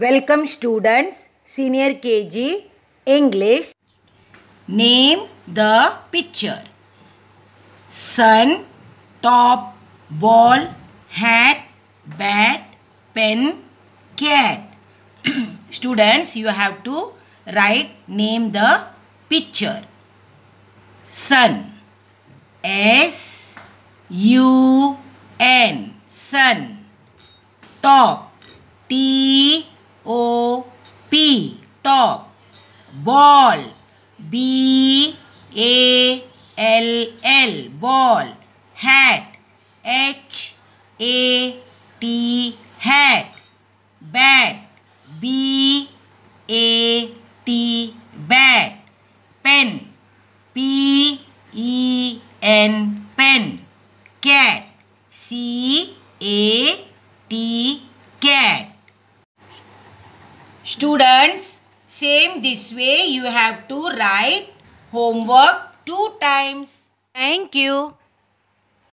Welcome students, senior KG, English. Name the picture. Sun, top, ball, hat, bat, pen, cat. students, you have to write name the picture. Sun. S U N. Sun. Top. T stop. Ball. B A L L. Ball. Hat. H A T. Hat. Bat. B A T. Bat. Pen. P E N. Pen. Cat. C A T. Cat. Students, same this way you have to write homework two times. Thank you.